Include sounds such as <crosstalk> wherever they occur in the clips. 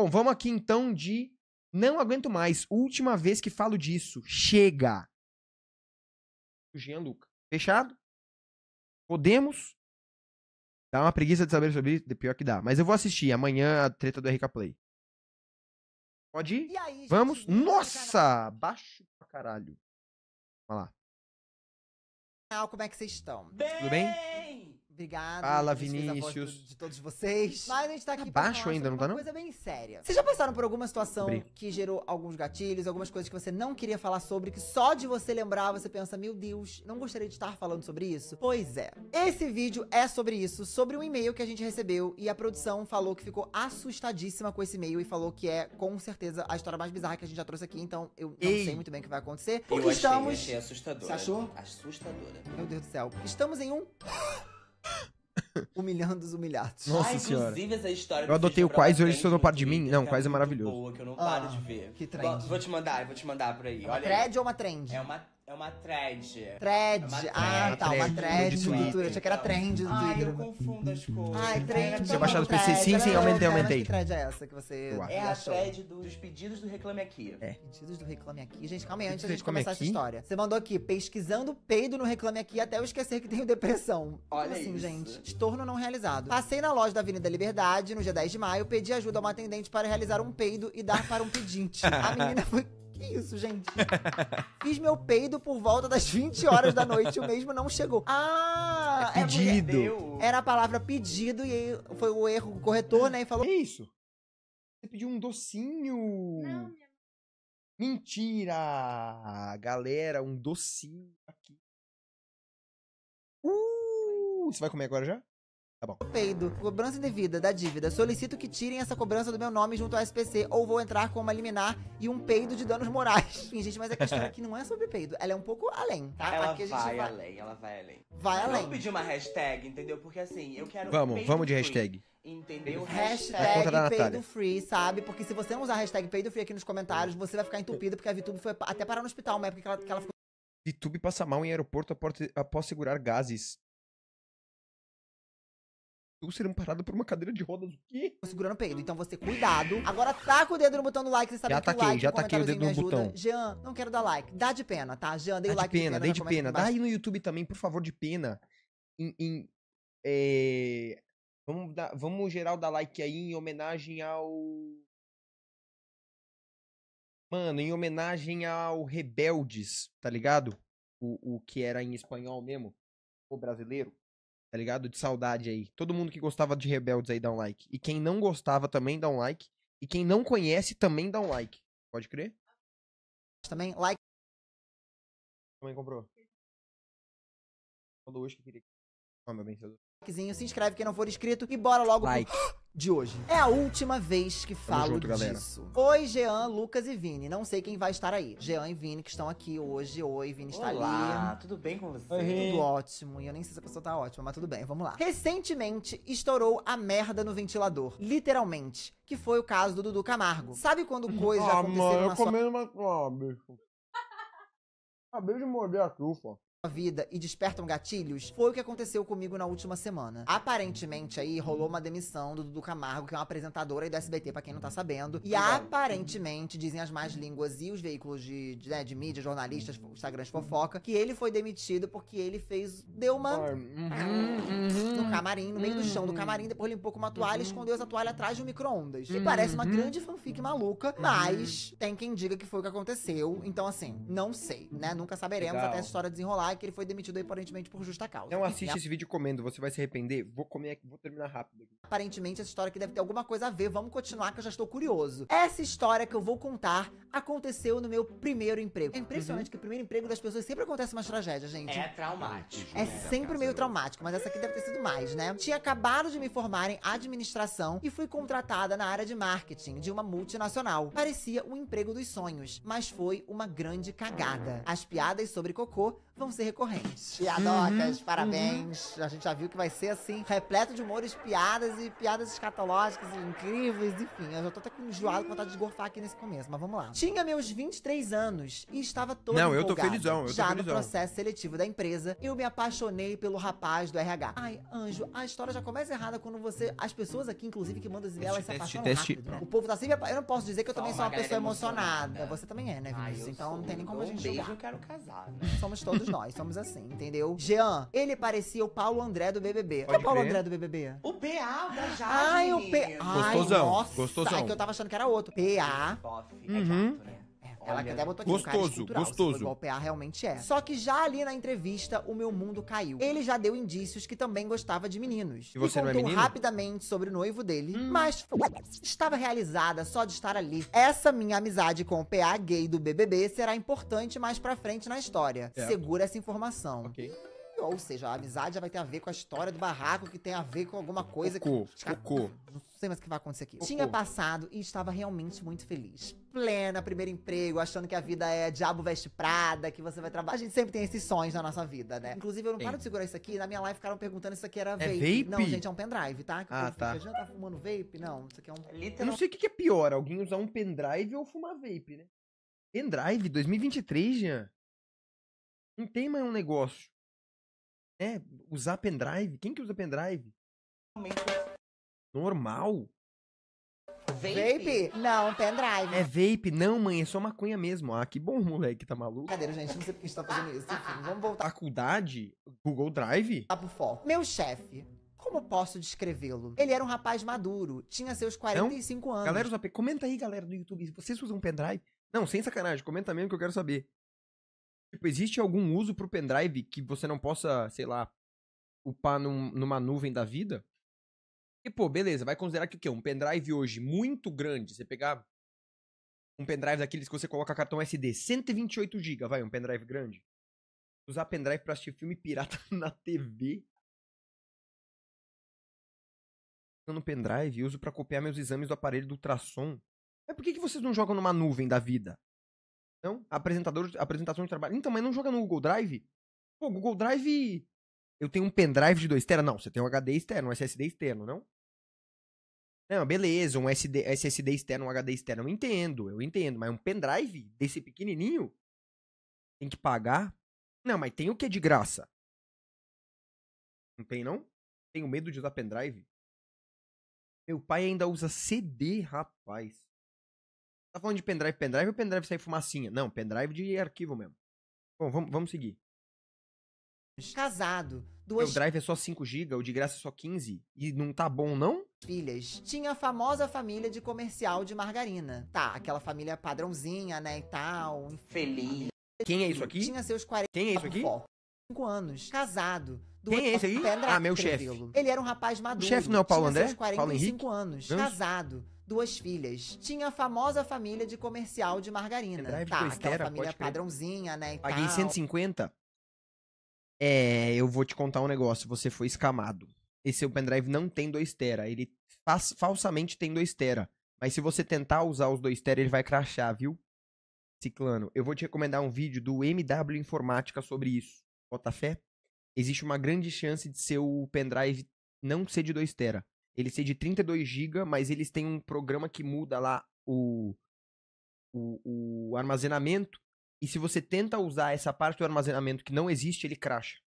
Bom, vamos aqui então de. Não aguento mais. Última vez que falo disso. Chega. O Jean Luca. Fechado? Podemos? Dá uma preguiça de saber sobre isso. Pior que dá. Mas eu vou assistir amanhã a treta do RK Play. Pode ir? Aí, vamos? Gente, Nossa! Baixo pra caralho. Vamos lá. Como é que vocês estão? Bem... Tudo bem? Obrigada. Fala, né, Vinícius. De, de todos vocês. Mas a gente tá, tá aqui tá baixo ainda, não tá não? coisa bem séria. Vocês já passaram por alguma situação que gerou alguns gatilhos, algumas coisas que você não queria falar sobre, que só de você lembrar você pensa, meu Deus, não gostaria de estar falando sobre isso? Pois é. Esse vídeo é sobre isso, sobre um e-mail que a gente recebeu e a produção falou que ficou assustadíssima com esse e-mail e falou que é, com certeza, a história mais bizarra que a gente já trouxe aqui, então eu não Ei. sei muito bem o que vai acontecer. Porque eu achei, estamos. Achei assustadora. Você achou? Assustadora. Meu Deus do céu. Estamos em um. Humilhando os humilhados. Nossa ah, senhora. Inclusive, essa história eu adotei o Quais hoje estou no par de mim. Não, Quais é, é maravilhoso. Boa, que eu não paro ah, de ver. Que trend. Vou, vou, te mandar, vou te mandar por aí. É uma Olha thread aí. ou uma trend? É uma é, é uma thread. Thread. É uma Ah, tá. Uma thread do Twitter. Eu achei que era então. trend do Ai, Twitter. Ai, eu confundo as coisas. Ai, trend. Tinha baixado o PC. Sim, sim, aumentei, aumentei. Que thread é essa que você é Uau. É a thread dos pedidos do Reclame Aqui. É. Pedidos do Reclame Aqui. Gente, calma aí, antes da gente começar aqui? essa história. Você mandou aqui, pesquisando peido no Reclame Aqui até eu esquecer que tenho depressão. Olha Como assim, isso. gente. Estorno não realizado. Passei na loja da Avenida Liberdade, no dia 10 de maio, pedi ajuda a uma atendente para realizar um peido e dar para um pedinte. <laughs> a menina foi que isso, gente? <laughs> Fiz meu peido por volta das 20 horas da noite e o mesmo não chegou. Ah, é, é pedido. É Era a palavra pedido e foi o erro o corretor, né? E falou: Que isso. Você pediu um docinho. Não, minha... Mentira! Galera, um docinho aqui. Uh, você vai comer agora já? Tá bom. Peido. Cobrança devida da dívida. Solicito que tirem essa cobrança do meu nome junto ao SPC ou vou entrar com uma liminar e um peido de danos morais. Sim, <laughs> gente, mas a questão aqui é não é sobre peido. Ela é um pouco além, tá? Ela vai, vai, além, ela vai além. Vai além. Vamos pedir uma hashtag, entendeu? Porque assim, eu quero. Vamos, vamos de hashtag. Free. Entendeu? Hashtag, é peido free, sabe? Porque se você não usar hashtag peido free aqui nos comentários, você vai ficar entupido, porque a VTube foi até parar no hospital uma época que ela, que ela ficou. VTube passa mal em aeroporto após segurar gases eu serão parado por uma cadeira de rodas. O quê? Tô segurando o peido. Então você, cuidado. Agora taca o dedo no botão do like. Você sabe já que taquei, o like, já taquei o dedo no botão. Jean, não quero dar like. Dá de pena, tá? Jean, dei dá like de pena. De pena dei de pena. Dá aí no YouTube também, por favor, de pena. Em... em é... Vamos, dar, vamos geral dar like aí em homenagem ao... Mano, em homenagem ao Rebeldes, tá ligado? O, o que era em espanhol mesmo. O brasileiro tá ligado? De saudade aí. Todo mundo que gostava de Rebeldes aí dá um like. E quem não gostava também dá um like. E quem não conhece também dá um like. Pode crer? Também, like. Também comprou. Falou hoje que queria. Ah, meu bem, likezinho, se inscreve quem não for inscrito e bora logo like. pro <gasps> de hoje. É a última vez que falo junto, disso. Galera. Oi, Jean, Lucas e Vini. Não sei quem vai estar aí. Jean e Vini que estão aqui hoje. Oi, Vini está Olá, ali. tudo bem com você? Oi. Tudo ótimo. E eu nem sei se a pessoa tá ótima, mas tudo bem, vamos lá. Recentemente, estourou a merda no ventilador. Literalmente. Que foi o caso do Dudu Camargo. Sabe quando <laughs> coisa ah, aconteceu mãe, eu eu sua... comendo uma... Ah, bicho. Acabei ah, de morder a trufa vida e despertam gatilhos, foi o que aconteceu comigo na última semana. Aparentemente aí rolou uma demissão do Dudu Camargo, que é uma apresentadora aí do SBT, pra quem não tá sabendo. E aparentemente, dizem as más línguas e os veículos de, de, né, de mídia, jornalistas, Instagram de fofoca, que ele foi demitido porque ele fez. deu uma. Uhum, no uhum. camarim, no meio do chão do uhum. camarim, depois limpou com uma toalha, escondeu essa toalha atrás de um micro-ondas. E parece uma grande fanfic maluca, mas tem quem diga que foi o que aconteceu. Então, assim, não sei, né? Nunca saberemos Legal. até a história desenrolar que ele foi demitido aparentemente por justa causa. Não assiste esse vídeo comendo, você vai se arrepender. Vou comer aqui, vou terminar rápido. Aparentemente essa história aqui deve ter alguma coisa a ver. Vamos continuar que eu já estou curioso. Essa história que eu vou contar aconteceu no meu primeiro emprego. É impressionante uhum. que o primeiro emprego das pessoas sempre acontece umas tragédias, gente. É traumático. É, é sempre meio traumático, mas essa aqui deve ter sido mais, né? Tinha acabado de me formar em administração e fui contratada na área de marketing de uma multinacional. Parecia o um emprego dos sonhos, mas foi uma grande cagada. As piadas sobre cocô vão ser recorrentes. Piadocas, uhum, parabéns. Uhum. A gente já viu que vai ser assim, repleto de humores, piadas e piadas escatológicas incríveis, enfim. Eu já tô até com enjoado com vontade de gorfar aqui nesse começo, mas vamos lá. Tinha meus 23 anos e estava todo Não, eu tô felizão, eu já tô Já no processo seletivo da empresa, eu me apaixonei pelo rapaz do RH. Ai, anjo, a história já começa errada quando você. As pessoas aqui, inclusive, que mandam as velas se apaixonam teste, rápido. Teste, né? o povo tá sempre. Eu não posso dizer que eu também sou uma pessoa emocionada. emocionada. Você também é, né, Vinícius? então sou, não tem nem como a gente. Beijo, eu quero casar, né? Somos todos <laughs> nós somos assim, entendeu? Jean, ele parecia o Paulo André do BBB. que é o Paulo crer. André do BBB? O PA da Jade. Ai, o PA. Gostosão. Ai, nossa. Gostosão. Ai, é que eu tava achando que era outro. PA. Bof, é uhum. gato, né? Ela Olha. até botou aqui é gostoso, um cara gostoso. golpear realmente é. Só que já ali na entrevista, o meu mundo caiu. Ele já deu indícios que também gostava de meninos. E você e é contou é rapidamente sobre o noivo dele, hum. mas estava realizada só de estar ali. Essa minha amizade com o PA gay do BBB será importante mais pra frente na história. Segura essa informação. Ok. Ou seja, a amizade já vai ter a ver com a história do barraco, que tem a ver com alguma coisa cocô, que. Cocô. Não sei mais o que vai acontecer aqui. Cocô. Tinha passado e estava realmente muito feliz. Plena, primeiro emprego, achando que a vida é diabo veste prada, que você vai trabalhar. A gente sempre tem esses sonhos na nossa vida, né? Inclusive, eu não paro Ei. de segurar isso aqui. Na minha live ficaram perguntando se isso aqui era é vape. É vape? Não, gente, é um pendrive, tá? Que ah, tá. Já tá fumando vape? Não, isso aqui é um. É literal... Não sei o que é pior, alguém usar um pendrive ou fumar vape, né? Pendrive 2023, Jean? Não tem mais um negócio é, usar pendrive. Quem que usa pendrive? Normal? Vape? Não, pendrive. É vape? Não, mãe, é só maconha mesmo. Ah, que bom, moleque, tá maluco. Brincadeira, gente, não sei por que a gente tá fazendo isso. Enfim, vamos voltar. Faculdade? Google Drive? Tá pro foco. Meu chefe. Como posso descrevê-lo? Ele era um rapaz maduro, tinha seus 45 não? anos. Galera, comenta aí, galera do YouTube, vocês usam pendrive? Não, sem sacanagem, comenta mesmo que eu quero saber. Tipo, existe algum uso pro pendrive que você não possa, sei lá, upar num, numa nuvem da vida? E, pô, beleza, vai considerar que o quê? Um pendrive hoje muito grande, você pegar um pendrive daqueles que você coloca cartão SD, 128 GB, vai, um pendrive grande. Usar pendrive pra assistir filme pirata <laughs> na TV. No pendrive, uso para copiar meus exames do aparelho do ultrassom. Mas por que, que vocês não jogam numa nuvem da vida? Não? Apresentador, apresentação de trabalho. Então, mas não joga no Google Drive? Pô, Google Drive. Eu tenho um pendrive de 2 tera? Não, você tem um HD externo, um SSD externo, não? Não, beleza, um SD, SSD externo, um HD externo, eu entendo, eu entendo, mas um pendrive desse pequenininho tem que pagar? Não, mas tem o que é de graça? Não tem, não? Tenho medo de usar pendrive. Meu pai ainda usa CD, rapaz. Tá falando de pendrive, pendrive ou pendrive sai fumacinha? Não, pendrive de arquivo mesmo. Bom, vamos, vamos seguir. Casado, duas drive é só 5GB, o de graça é só 15. E não tá bom, não? filhas. Tinha a famosa família de comercial de margarina. Tá, aquela família padrãozinha, né, e tal. Feliz. Quem é isso aqui? Tinha seus 40 Quem é isso aqui? 5 anos, casado. Quem é esse aí? Ah, meu chefe. Ele era um rapaz maduro. O chefe não é o Paulo André? Paulo Henrique? anos, Vamos. casado duas filhas. Tinha a famosa família de comercial de margarina. Drive tá, Twistera, aquela família padrãozinha, né? Paguei 150? É, eu vou te contar um negócio. Você foi escamado. Esse seu pendrive não tem 2 tera. Ele faz, falsamente tem 2 tera. Mas se você tentar usar os 2 tera, ele vai crachar, viu? Ciclano, eu vou te recomendar um vídeo do MW Informática sobre isso. Bota fé? Existe uma grande chance de seu pendrive não ser de 2 tera ele ser de 32 GB, mas eles têm um programa que muda lá o, o, o, armazenamento. E se você tenta usar essa parte do armazenamento que não existe, ele cracha.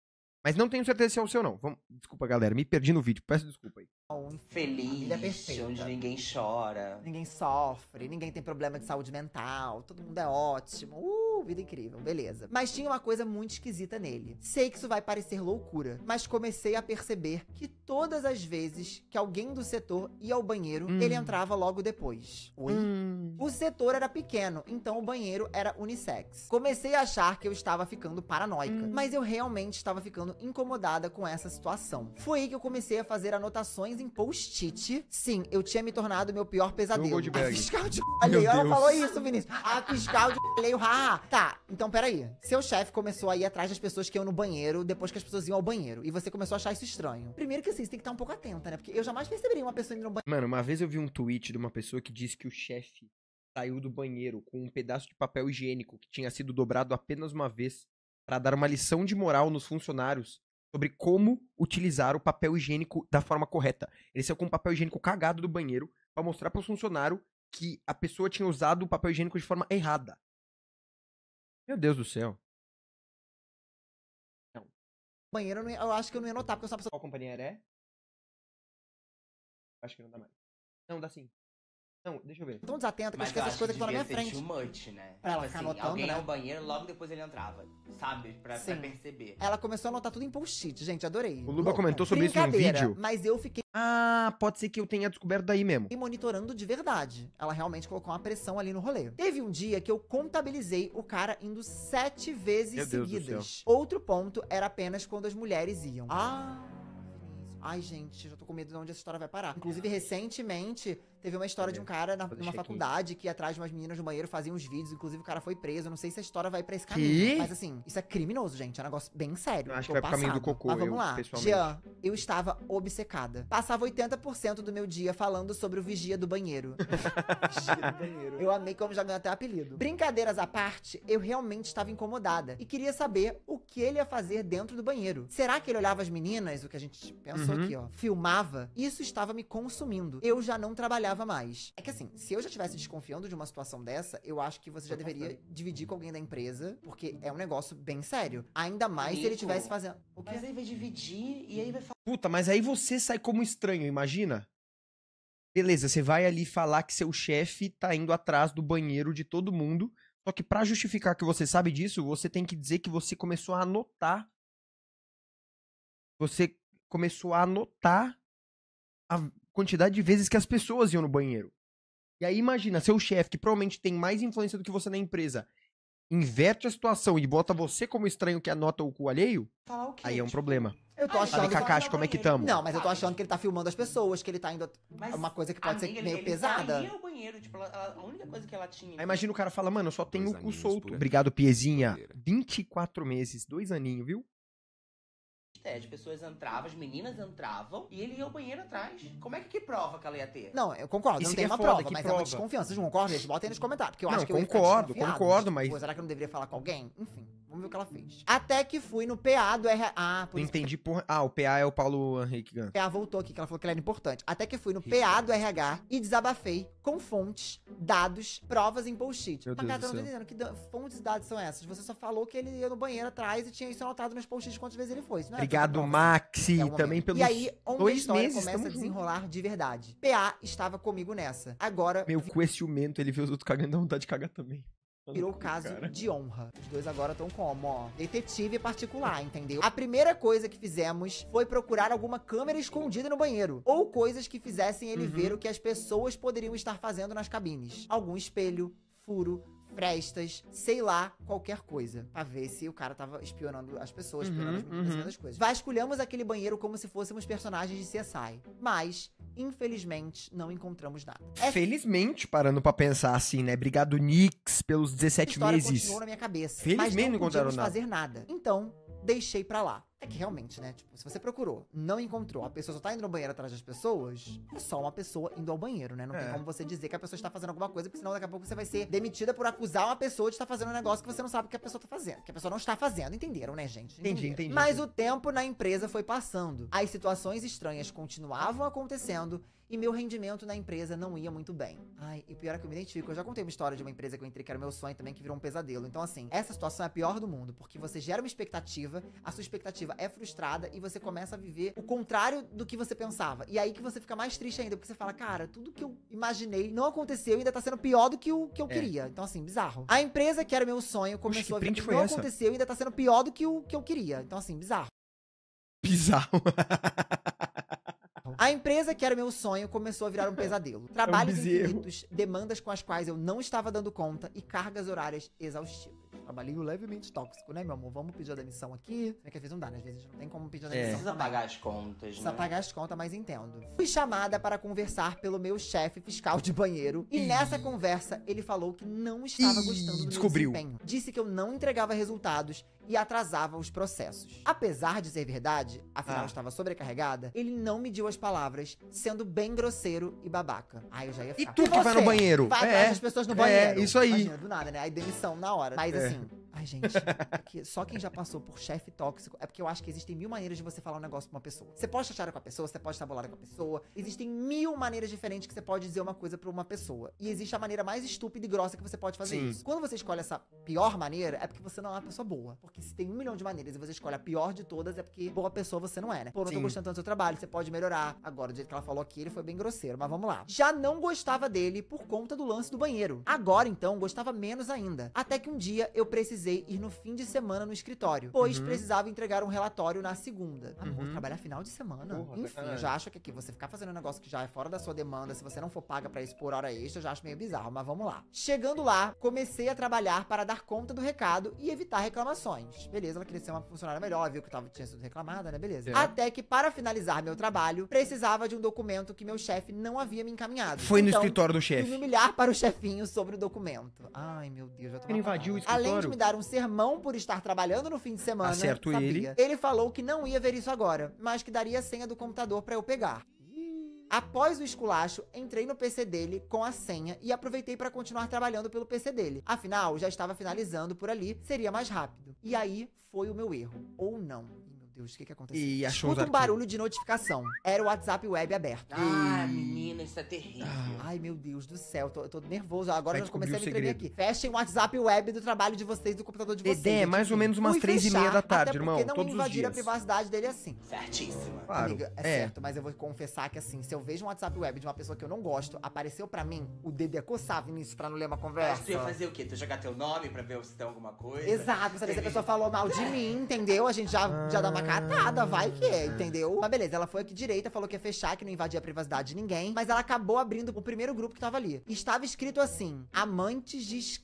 Mas não tenho certeza se é o seu, não. Vamos... Desculpa, galera, me perdi no vídeo. Peço desculpa aí infeliz, é onde ninguém chora. Ninguém sofre, ninguém tem problema de saúde mental, todo mundo é ótimo. Uh, vida incrível, beleza. Mas tinha uma coisa muito esquisita nele. Sei que isso vai parecer loucura, mas comecei a perceber que todas as vezes que alguém do setor ia ao banheiro, hum. ele entrava logo depois. Oi? Hum. O setor era pequeno, então o banheiro era unissex. Comecei a achar que eu estava ficando paranoica, hum. mas eu realmente estava ficando incomodada com essa situação. Foi aí que eu comecei a fazer anotações em post-it, sim, eu tinha me tornado meu pior pesadelo. A fiscal de alheio, ela falou isso, Vinícius. A fiscal de alheio, haha. Tá, então peraí. Seu chefe começou a ir atrás das pessoas que iam no banheiro depois que as pessoas iam ao banheiro. E você começou a achar isso estranho. Primeiro que assim, você tem que estar um pouco atenta, né? Porque eu jamais perceberia uma pessoa indo no banheiro. Mano, uma vez eu vi um tweet de uma pessoa que disse que o chefe saiu do banheiro com um pedaço de papel higiênico que tinha sido dobrado apenas uma vez para dar uma lição de moral nos funcionários sobre como utilizar o papel higiênico da forma correta. Ele saiu com o papel higiênico cagado do banheiro para mostrar para o funcionário que a pessoa tinha usado o papel higiênico de forma errada. Meu Deus do céu. Não. Banheiro eu, não ia, eu acho que eu não ia notar, porque eu sou pessoa. Qual companhia era? É? Acho que não dá mais. Não, dá sim. Não, deixa eu ver. Tão desatenta que eu esqueço coisas que estão tá na minha frente. Too much, né? Pra ela tipo ficar assim, anotando, alguém né? banheiro, logo depois ele entrava, sabe? Pra, pra perceber. Ela começou a anotar tudo em post-it, gente, adorei. O Luba Louca. comentou sobre isso em um vídeo. Mas eu fiquei Ah, pode ser que eu tenha descoberto daí mesmo. e monitorando de verdade. Ela realmente colocou uma pressão ali no rolê. Teve um dia que eu contabilizei o cara indo sete vezes Meu Deus do seguidas. Outro ponto era apenas quando as mulheres iam. Ah, Ai, gente, já tô com medo de onde essa história vai parar. Inclusive, recentemente, Teve uma história de um cara na, numa faculdade que atrás de umas meninas no banheiro fazia uns vídeos, inclusive o cara foi preso. Não sei se a história vai pra esse caminho. Que? Mas assim, isso é criminoso, gente. É um negócio bem sério. Eu acho que vai passado. pro caminho do cocô, Mas vamos eu, lá. Jean, eu estava obcecada. Passava 80% do meu dia falando sobre o vigia do banheiro. <laughs> vigia do banheiro. Eu amei como já ganhou até apelido. Brincadeiras à parte, eu realmente estava incomodada e queria saber o que ele ia fazer dentro do banheiro. Será que ele olhava as meninas, o que a gente pensou uhum. aqui, ó, filmava? Isso estava me consumindo. Eu já não trabalhava mais. É que assim, se eu já estivesse desconfiando de uma situação dessa, eu acho que você já deveria dividir com alguém da empresa, porque é um negócio bem sério. Ainda mais Rico. se ele estivesse fazendo. O que Mas aí vai dividir e aí vai falar. Puta, mas aí você sai como estranho, imagina? Beleza, você vai ali falar que seu chefe tá indo atrás do banheiro de todo mundo. Só que para justificar que você sabe disso, você tem que dizer que você começou a anotar. Você começou a anotar a quantidade de vezes que as pessoas iam no banheiro. E aí imagina, seu chefe, que provavelmente tem mais influência do que você na empresa, inverte a situação e bota você como estranho que anota o cu alheio, Falar o quê? aí é um tipo, problema. Eu tô achando. Sabe, tá Kakashi, como é que tamo? Não, mas eu tô achando que ele tá filmando as pessoas, que ele tá indo. Mas uma coisa que pode amiga, ser meio ele, tá pesada. Ele banheiro, tipo, a única coisa que ela tinha. Aí imagina o cara fala, mano, eu só tenho o cu solto. Obrigado, Piezinha. 24 meses, dois aninhos, viu? É, as pessoas entravam, as meninas entravam e ele ia ao banheiro atrás. Como é que, que prova que ela ia ter? Não, eu concordo, Isso não tem é uma foda, prova, que mas é prova. é uma desconfiança. Vocês não concordam? botam aí nos comentários, porque eu não, acho que eu concordo, concordo, mas... Pô, será que eu não deveria falar com alguém? Enfim. Vamos ver o que ela fez. Até que fui no PA do RH. Ah, por Não entendi que... por. Ah, o PA é o Paulo Henrique Gann. O PA voltou aqui, que ela falou que ela era importante. Até que fui no PA do RH e desabafei com fontes, dados, provas em post-it. Mas, cara, eu não tô entendendo que fontes e dados são essas. Você só falou que ele ia no banheiro atrás e tinha isso anotado nos post-its quantas vezes ele foi. Isso não é Obrigado, Maxi. É um também pelo. E aí, onde dois a história meses, começa a desenrolar junto. de verdade. PA estava comigo nessa. Agora. Meu, vi... com esse ciumento, ele viu os outros cagando, dá vontade de cagar também virou caso cara. de honra. Os dois agora estão como, ó, detetive particular, entendeu? A primeira coisa que fizemos foi procurar alguma câmera escondida no banheiro, ou coisas que fizessem ele uhum. ver o que as pessoas poderiam estar fazendo nas cabines. Algum espelho, furo, frestas, sei lá, qualquer coisa. Pra ver se o cara tava espionando as pessoas, uhum, espionando as uhum. as coisas. Vasculhamos aquele banheiro como se fôssemos personagens de CSI. Mas, infelizmente, não encontramos nada. É... Felizmente, parando pra pensar assim, né? Obrigado, Nix, pelos 17 meses. continuou na minha cabeça. Felizmente mas não, não encontraram nada. fazer nada. Então, deixei pra lá. É que realmente, né? Tipo, se você procurou, não encontrou, a pessoa só tá indo ao banheiro atrás das pessoas, é só uma pessoa indo ao banheiro, né? Não é. tem como você dizer que a pessoa está fazendo alguma coisa, porque senão daqui a pouco você vai ser demitida por acusar uma pessoa de estar fazendo um negócio que você não sabe que a pessoa tá fazendo. Que a pessoa não está fazendo, entenderam, né, gente? Entendi, entendi. Mas o tempo na empresa foi passando. As situações estranhas continuavam acontecendo e meu rendimento na empresa não ia muito bem. Ai, e pior é que eu me identifico, eu já contei uma história de uma empresa que eu entrei que era meu sonho também, que virou um pesadelo. Então, assim, essa situação é a pior do mundo, porque você gera uma expectativa, a sua expectativa é frustrada e você começa a viver o contrário do que você pensava. E é aí que você fica mais triste ainda, porque você fala, cara, tudo que eu imaginei não aconteceu e ainda tá sendo pior do que o que eu é. queria. Então, assim, bizarro. A empresa que era meu sonho começou Oxe, a virar, que não essa? aconteceu e ainda tá sendo pior do que o que eu queria. Então, assim, bizarro. Bizarro. <laughs> A empresa que era meu sonho começou a virar um pesadelo. <laughs> Trabalhos é um infinitos, demandas com as quais eu não estava dando conta e cargas horárias exaustivas. Trabalhinho levemente tóxico, né, meu amor? Vamos pedir a demissão aqui. É que às vezes não dá, né? Às vezes não tem como pedir a é. demissão. É. Precisa pagar as contas, Precisa né? pagar as contas, mas entendo. Fui chamada para conversar pelo meu chefe fiscal de banheiro. E Ih. nessa conversa, ele falou que não estava Ih, gostando do descobriu. meu desempenho. Disse que eu não entregava resultados e atrasava os processos. Apesar de ser verdade, afinal ah. estava sobrecarregada, ele não mediu as palavras, sendo bem grosseiro e babaca. Aí eu já ia ficar. E tu que vai no banheiro? Vai é. atrás das pessoas no banheiro. É, isso aí. Imagina, do nada, né? Aí demissão na hora. Mas é. assim, Ai, gente, que só quem já passou por chefe tóxico é porque eu acho que existem mil maneiras de você falar um negócio pra uma pessoa. Você pode chatear com a pessoa, você pode estar bolada com a pessoa. Existem mil maneiras diferentes que você pode dizer uma coisa pra uma pessoa. E existe a maneira mais estúpida e grossa que você pode fazer Sim. isso. Quando você escolhe essa pior maneira, é porque você não é uma pessoa boa. Porque se tem um milhão de maneiras e você escolhe a pior de todas, é porque boa pessoa você não é, né? Pô, não tô gostando tanto do seu trabalho, você pode melhorar. Agora, do jeito que ela falou aqui, ele foi bem grosseiro, mas vamos lá. Já não gostava dele por conta do lance do banheiro. Agora, então, gostava menos ainda. Até que um dia eu precisei precisei ir no fim de semana no escritório, pois uhum. precisava entregar um relatório na segunda. Amor, uhum. trabalhar final de semana? Porra, Enfim, eu já acho que aqui você ficar fazendo um negócio que já é fora da sua demanda, se você não for paga para isso por hora extra, já acho meio bizarro, mas vamos lá. Chegando lá, comecei a trabalhar para dar conta do recado e evitar reclamações. Beleza, ela queria ser uma funcionária melhor, viu que tava, tinha sido reclamada, né? Beleza. É. Até que, para finalizar meu trabalho, precisava de um documento que meu chefe não havia me encaminhado. Foi então, no escritório do chefe. Fui me humilhar para o chefinho sobre o documento. Ai, meu Deus, já tô Ele invadiu o escritório. Além de me dar dar um sermão por estar trabalhando no fim de semana. Acerto sabia? ele. Ele falou que não ia ver isso agora, mas que daria a senha do computador para eu pegar. Após o esculacho, entrei no PC dele com a senha e aproveitei para continuar trabalhando pelo PC dele. Afinal, já estava finalizando por ali, seria mais rápido. E aí foi o meu erro, ou não. Deus, o que que aconteceu? E achou um barulho de notificação. Era o WhatsApp web aberto. Ah, menina, isso é terrível. Ai, meu Deus do céu, tô, tô nervoso. Agora Vai eu já comecei a me tremer aqui. Fechem o WhatsApp web do trabalho de vocês, do computador de vocês. Dedé, é mais ou menos umas Fui três e meia da tarde, até irmão. Porque não todos os invadir dias. a privacidade dele assim. Certíssima. Claro. Amiga, é, é. certo, mas eu vou confessar que assim, se eu vejo um WhatsApp web de uma pessoa que eu não gosto, apareceu pra mim, o Dedê é coçar, Vinícius, pra não ler uma conversa. Você ia fazer o quê? Tu ia jogar teu nome pra ver se tem alguma coisa? Exato, sabe? se a pessoa falou mal de mim, entendeu? A gente já, já dá uma catada, vai ah, que é, entendeu? Mas beleza, ela foi aqui direita, falou que ia fechar, que não invadia a privacidade de ninguém. Mas ela acabou abrindo o primeiro grupo que tava ali. estava escrito assim, amantes de...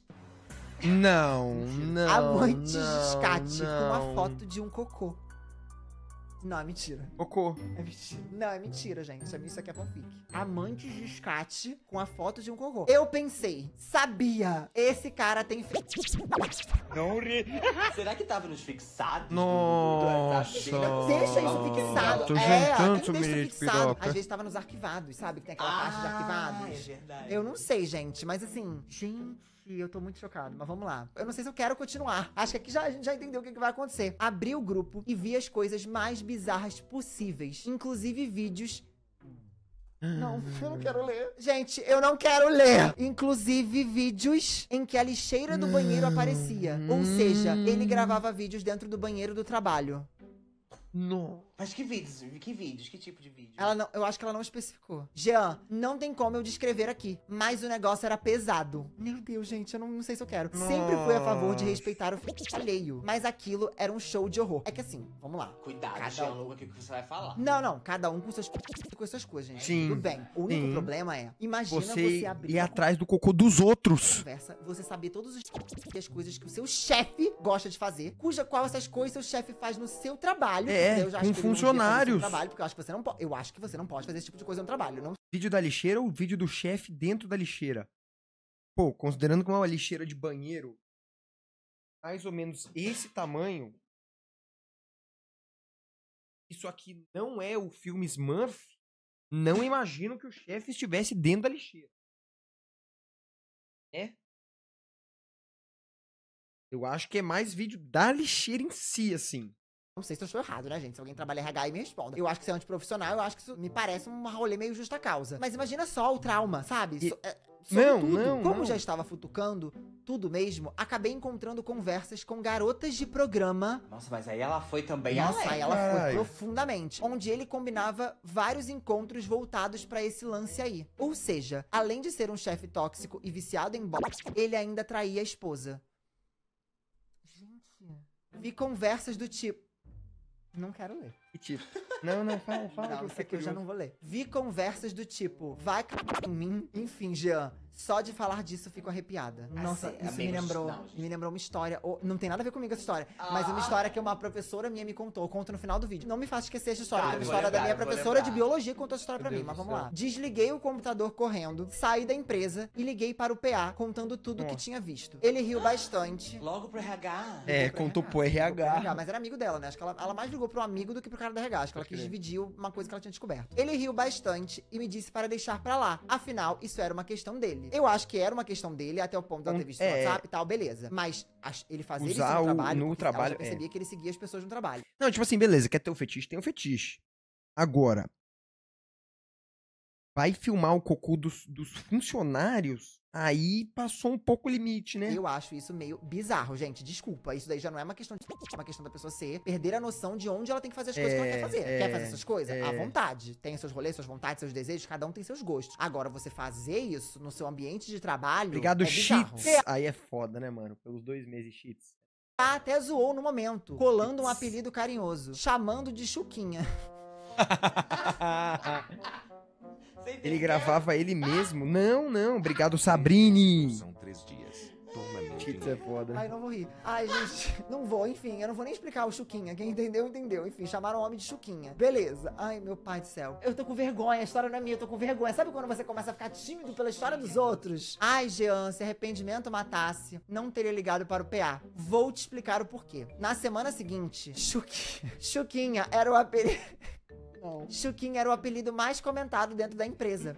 Não, não, Amantes não, de escate, não. com uma foto de um cocô. Não, é mentira. Cocô. É mentira. Não, é mentira, gente. É- isso aqui é fanfic. Amantes de escate com a foto de um cocô. Eu pensei, sabia, esse cara tem... Não ri. <laughs> Será que tava nos fixados? Nossa. Deixa isso fixado. Tô é, tanto texto fixado. Piroca. Às vezes tava nos arquivados, sabe? Que tem aquela ah, parte de ah, é arquivados. é verdade. Eu não sei, gente, mas assim... Gente que eu tô muito chocado, mas vamos lá. Eu não sei se eu quero continuar. Acho que aqui já, a gente já entendeu o que, que vai acontecer. Abri o grupo e vi as coisas mais bizarras possíveis, inclusive vídeos não, eu não quero ler. Gente, eu não quero ler. Inclusive vídeos em que a lixeira do banheiro aparecia. Ou seja, ele gravava vídeos dentro do banheiro do trabalho. Não. Mas que vídeos? Que vídeos? Que tipo de vídeo? Ela não, eu acho que ela não especificou. Jean, não tem como eu descrever aqui, mas o negócio era pesado. Meu Deus, gente, eu não, não sei se eu quero. Nossa. Sempre fui a favor de respeitar o alheio, mas aquilo era um show de horror. É que assim, vamos lá. Cuidado, cada Jean, um... o que você vai falar. Não, não, cada um com seus com suas coisas, gente. Sim. Tudo bem. O único Sim. problema é, imagina você, você abrir... ir atrás do cocô dos outros. Conversa, você saber todos os as coisas que o seu chefe gosta de fazer, cuja qual essas coisas seu chefe faz no seu trabalho. É, eu já acho funcionários. Trabalho, porque eu acho que você não pode, eu acho que você não pode fazer esse tipo de coisa no trabalho, não. Vídeo da lixeira ou vídeo do chefe dentro da lixeira? Pô, considerando que é uma lixeira de banheiro, mais ou menos esse tamanho, isso aqui não é o filme Smurf, não imagino que o chefe estivesse dentro da lixeira. É? Eu acho que é mais vídeo da lixeira em si, assim. Não sei se eu estou errado, né, gente? Se alguém trabalha RH e me responda. Eu acho que isso é antiprofissional, eu acho que isso me parece um rolê meio justa causa. Mas imagina só o trauma, sabe? So, é, não, tudo, não, como não. já estava futucando, tudo mesmo, acabei encontrando conversas com garotas de programa. Nossa, mas aí ela foi também Nossa, além. aí ela foi Ai. profundamente. Onde ele combinava vários encontros voltados para esse lance aí. Ou seja, além de ser um chefe tóxico e viciado em bosta, ele ainda traía a esposa. Gente. Vi conversas do tipo. Não quero ler. que tipo. Não, não, fala, fala. Não, é que isso aqui eu já não vou ler. Vi conversas do tipo, vai com mim. Enfim, Jean, só de falar disso fico arrepiada. Assim, Nossa, isso amigos, me assim, lembrou. Não, me lembrou uma história. Ou, não tem nada a ver comigo essa história. Ah. Mas uma história que uma professora minha me contou. Eu conto no final do vídeo. Não me faça esquecer essa história. É a história lembrar, da minha professora de biologia contou essa história pra mim. mas vamos lá. Desliguei o computador correndo, saí da empresa e liguei para o PA contando tudo o que tinha visto. Ele riu bastante. Logo pro RH. É, pro contou RH. pro RH. Mas era amigo dela, né? Acho que ela, ela mais ligou pro amigo do que pro cara da RH. Acho que ela quis dividir uma coisa que ela tinha descoberto. Ele riu bastante e me disse para deixar pra lá. Afinal, isso era uma questão dele. Eu acho que era uma questão dele, até o ponto dela ter hum, visto é. no WhatsApp e tal, beleza. Mas ele fazer Usar isso no trabalho, no trabalho eu é. percebia é. que ele seguia as pessoas no trabalho. Não, tipo assim, beleza, quer ter um fetiche, tem um fetiche. Agora, vai filmar o cocô dos, dos funcionários, aí passou um pouco o limite, né? Eu acho isso meio bizarro, gente. Desculpa, isso daí já não é uma questão de... É uma questão da pessoa ser... Perder a noção de onde ela tem que fazer as coisas é, que ela quer é, fazer. É, quer fazer essas coisas? É. À vontade. Tem seus rolês, suas vontades, seus desejos. Cada um tem seus gostos. Agora, você fazer isso no seu ambiente de trabalho... Obrigado, é cheats! Aí é foda, né, mano? Pelos dois meses, cheats. Ah, até zoou no momento. Colando um apelido carinhoso. Chamando de Chuquinha. <laughs> <laughs> Ele gravava ele ah! mesmo? Não, não. Obrigado, Sabrine. São três dias. Toma meu Tits é, é foda. Ai, não vou rir. Ai, gente, <laughs> não vou, enfim, eu não vou nem explicar o Chuquinha. Quem entendeu, entendeu. Enfim, chamaram o homem de Chuquinha. Beleza. Ai, meu pai do céu. Eu tô com vergonha, a história não é minha, eu tô com vergonha. Sabe quando você começa a ficar tímido pela história dos outros? Ai, Jean, se arrependimento matasse, não teria ligado para o PA. Vou te explicar o porquê. Na semana seguinte, Chuquinha. <laughs> Chuquinha era o apelido. <laughs> Não. Chuquinha era o apelido mais comentado dentro da empresa.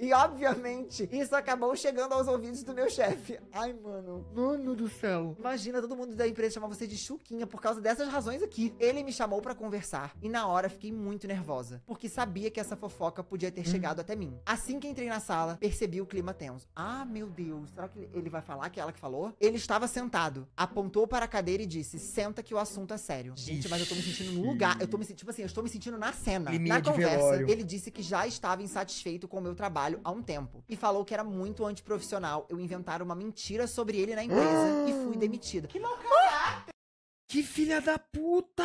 E obviamente, isso acabou chegando aos ouvidos do meu chefe. Ai, mano. Mano do céu. Imagina todo mundo da empresa chamar você de Chuquinha por causa dessas razões aqui. Ele me chamou para conversar e na hora fiquei muito nervosa, porque sabia que essa fofoca podia ter hum. chegado até mim. Assim que entrei na sala, percebi o clima tenso. Ah, meu Deus, será que ele vai falar que é ela que falou? Ele estava sentado, apontou para a cadeira e disse: "Senta que o assunto é sério". Gente, mas eu tô me sentindo no lugar. Eu tô me sentindo, tipo assim, eu estou me sentindo na cena, na conversa. Velório. Ele disse que já estava insatisfeito com o meu trabalho trabalho há um tempo e falou que era muito antiprofissional eu inventar uma mentira sobre ele na empresa e fui <gasps> demitida. Que mal caráter! Que filha da puta!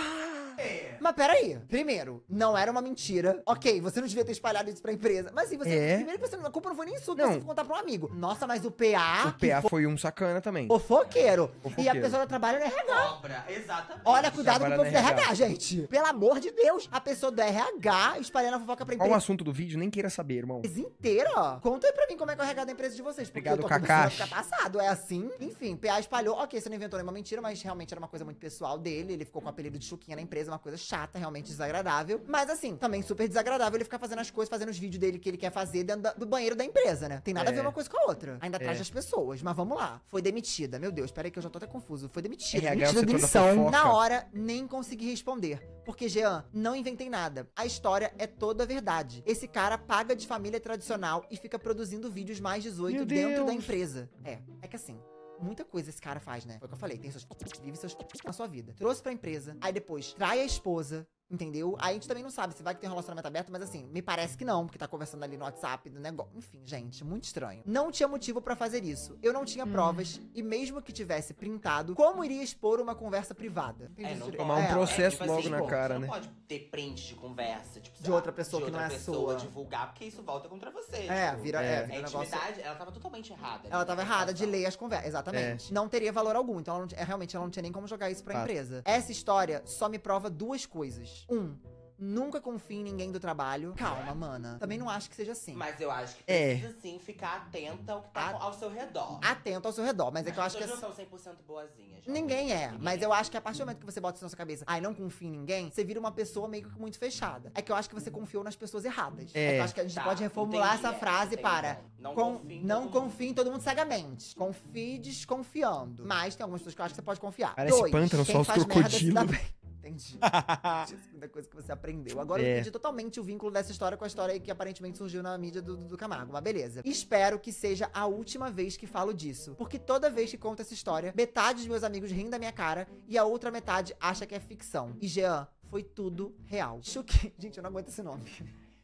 É. Mas peraí, primeiro, não era uma mentira. Ok, você não devia ter espalhado isso pra empresa. Mas sim, você. É. Primeiro que você, a culpa não foi nem sua, não. você contar pra um amigo. Nossa, mas o PA. O PA foi, foi um sacana também. O foqueiro. O foqueiro. E a pessoa da trabalho no RH. Obra, exatamente. Olha, cuidado com o povo do RH. gente. Pelo amor de Deus, a pessoa do RH espalhando a fofoca pra empresa. Qual o assunto do vídeo? Nem queira saber, irmão. Mas inteira. Conta aí pra mim como é que é o RH da empresa de vocês. Porque Obrigado, Kakashi. Passado, é assim. Enfim, PA espalhou. Ok, você não inventou nenhuma mentira, mas realmente era uma coisa muito pessoal pessoal dele, ele ficou com o apelido de Chuquinha na empresa, uma coisa chata, realmente desagradável. Mas assim, também super desagradável ele ficar fazendo as coisas, fazendo os vídeos dele que ele quer fazer dentro do banheiro da empresa, né? Tem nada é. a ver é. uma coisa com a outra. Ainda atrás é. das pessoas, mas vamos lá. Foi demitida. Meu Deus, peraí que eu já tô até confuso. Foi demitida. demitida demissão. Na hora, nem consegui responder. Porque, Jean, não inventei nada. A história é toda verdade. Esse cara paga de família tradicional e fica produzindo vídeos mais 18 Meu dentro Deus. da empresa. É, é que assim, muita coisa esse cara faz, né? Foi o que eu falei, tem seus uhum. <laughs> vive seus <laughs> na sua vida. Trouxe pra empresa, aí depois trai a esposa, Entendeu? a gente também não sabe se vai que tem um relacionamento aberto, mas assim, me parece que não, porque tá conversando ali no WhatsApp, no negócio. Enfim, gente, muito estranho. Não tinha motivo para fazer isso. Eu não tinha hum. provas, e mesmo que tivesse printado, como iria expor uma conversa privada? É, não tomar um é. processo é, tipo, logo assim, na bom, cara, você né? Não pode ter print de conversa, tipo, de outra pessoa de outra que não é pessoa sua. divulgar, porque isso volta contra você. É, tipo, vira, é, é vira um negócio. Ela tava totalmente errada. Ela tava né, errada de ler as conversas, exatamente. É. Não teria valor algum, então ela não, realmente ela não tinha nem como jogar isso pra ah. empresa. Essa história só me prova duas coisas. Um, Nunca confie em ninguém do trabalho. Calma, mana. Também não acho que seja assim. Mas eu acho que É. precisa sim ficar atenta ao que tá A- ao seu redor. Atento ao seu redor, mas é que eu acho que. As pessoas não são 100% boazinhas. Ninguém é, mas é. eu acho que a partir do momento que você bota isso na sua cabeça, ai, não confia em ninguém, você vira uma pessoa meio que muito fechada. É que eu acho que você confiou nas pessoas erradas. É, É. que eu acho que a gente Tá, pode reformular entendi, essa frase entendi. para. Não confie em todo não mundo. confie em todo mundo cegamente. Confie desconfiando. Mas tem algumas pessoas que eu acho que você pode confiar. Parece Dois, pântano, só os crocodilos entendi. <laughs> da coisa que você aprendeu. Agora é. eu entendi totalmente o vínculo dessa história com a história que aparentemente surgiu na mídia do, do Camargo. Mas beleza. Espero que seja a última vez que falo disso. Porque toda vez que conto essa história, metade dos meus amigos riem da minha cara e a outra metade acha que é ficção. E Jean, foi tudo real. Chuque. <laughs> Gente, eu não aguento esse nome.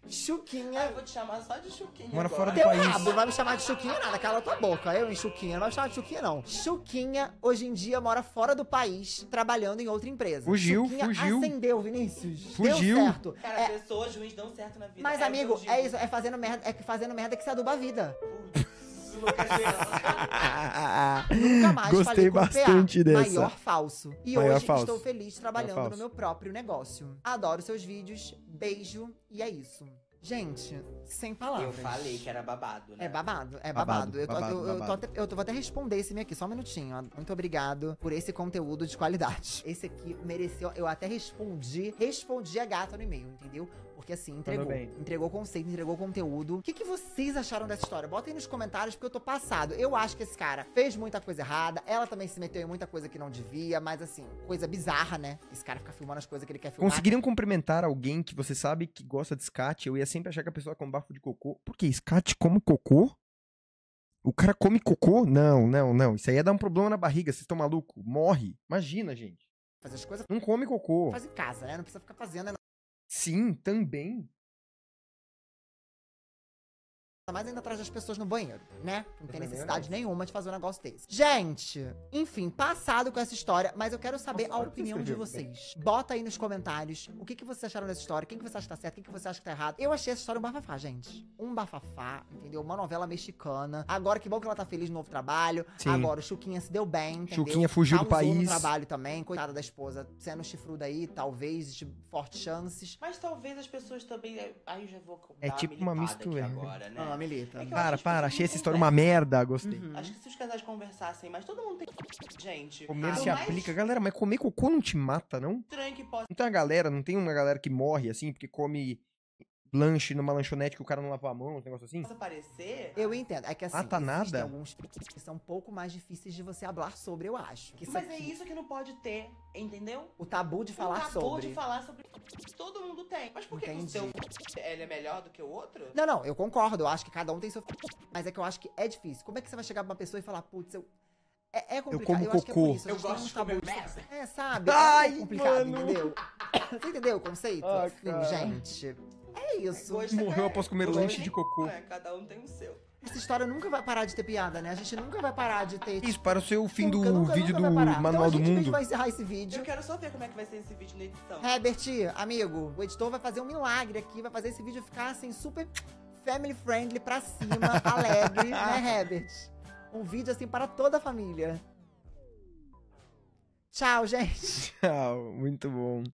Chuquinha. Ah, eu vou te chamar só de Chuquinha. Mora fora do país. Rabo, não vai me chamar de Chuquinha nada, cala tua boca. Eu em Chuquinha, não vai me chamar de Chuquinha não. Chuquinha, hoje em dia, mora fora do país, trabalhando em outra empresa. Fugiu, Chuquinha fugiu. acendeu, Vinícius. Fugiu. Deu certo. Cara, é... pessoas ruins dão certo na vida. Mas, é, amigo, é, é isso, é fazendo merda, é fazendo merda que se aduba a vida. Puta. Nunca mais Gostei bastante dessa. Maior falso. E maior hoje falso. estou feliz trabalhando no meu próprio negócio. Adoro seus vídeos. Beijo e é isso. Gente, sem palavras. Eu falei que era babado, né? É babado, é babado. babado eu, tô, babado, eu, eu, babado. Tô até, eu, tô, vou até responder esse meu aqui, só um minutinho. Muito obrigado por esse conteúdo de qualidade. Esse aqui mereceu, eu até respondi, respondi a gata no e-mail, entendeu? Porque assim, entregou. Entregou conceito, entregou conteúdo. O que, que vocês acharam dessa história? Bota aí nos comentários, porque eu tô passado. Eu acho que esse cara fez muita coisa errada. Ela também se meteu em muita coisa que não devia, mas assim, coisa bizarra, né? Esse cara fica filmando as coisas que ele quer filmar. Conseguiriam cumprimentar alguém que você sabe que gosta de scat? Eu ia sempre achar que a pessoa é com bafo de cocô. Por que scat come cocô? O cara come cocô? Não, não, não. Isso aí ia dar um problema na barriga, vocês estão maluco? Morre. Imagina, gente. Fazer as coisas. Não come cocô. Faz em casa, né? Não precisa ficar fazendo, né? Sim, também. Tá mais ainda atrás das pessoas no banheiro, né? Não tem é necessidade nenhuma de fazer um negócio desse. Gente, enfim, passado com essa história, mas eu quero saber Nossa, a opinião de vocês. Bota aí nos comentários o que, que vocês acharam dessa história, quem que você acha que tá certo, quem que você acha que tá errado. Eu achei essa história um bafafá, gente. Um bafafá, entendeu? Uma novela mexicana. Agora, que bom que ela tá feliz no novo trabalho. Sim. Agora, o Chuquinha se deu bem, entendeu? Chuquinha fugiu do país. trabalho também, coitada da esposa, sendo chifruda aí, talvez, de fortes chances. Mas talvez as pessoas também, eh, aí já vou É tipo uma mistura. Agora, né? Ah, Melita. É para, para, achei essa história uma merda, gostei. Uhum. Acho que se os casais conversassem, mas todo mundo tem. Gente. Comer ah, se mais... aplica. Galera, mas comer cocô não te mata, não? Estranho que pode. Não tem uma galera, não tem uma galera que morre assim, porque come lanche numa lanchonete que o cara não lavou a mão, um negócio assim? Posso aparecer? Eu entendo. É que assim, ah, tá nada? alguns que são um pouco mais difíceis de você falar sobre, eu acho. Que Mas aqui... é isso que não pode ter, entendeu? O tabu de falar sobre. O tabu sobre. de falar sobre todo mundo tem. Mas por que o seu <laughs> ele é melhor do que o outro? Não, não, eu concordo. Eu acho que cada um tem seu mas é que eu acho que é difícil. Como é que você vai chegar pra uma pessoa e falar, putz, eu é, é, complicado. Eu como eu cocô. Acho que é isso. Eu gosto de comer merda. É, sabe? Ai, é complicado, mano. entendeu? <laughs> Você entendeu o conceito? Ah, gente. É isso. É Morreu é é após comer gosto. lanche de cocô. É, cada um tem o seu. Essa história nunca vai parar de ter piada, né? A gente nunca vai parar de ter. Isso, para o seu fim nunca, do nunca, vídeo nunca do Manual então, do Mundo. A gente vai encerrar esse vídeo? Eu quero só ver como é que vai ser esse vídeo na edição. Herbert, amigo, o editor vai fazer um milagre aqui, vai fazer esse vídeo ficar assim, super family friendly pra cima, <laughs> alegre, né, Herbert? Um vídeo assim para toda a família. Tchau, gente. Tchau, muito bom.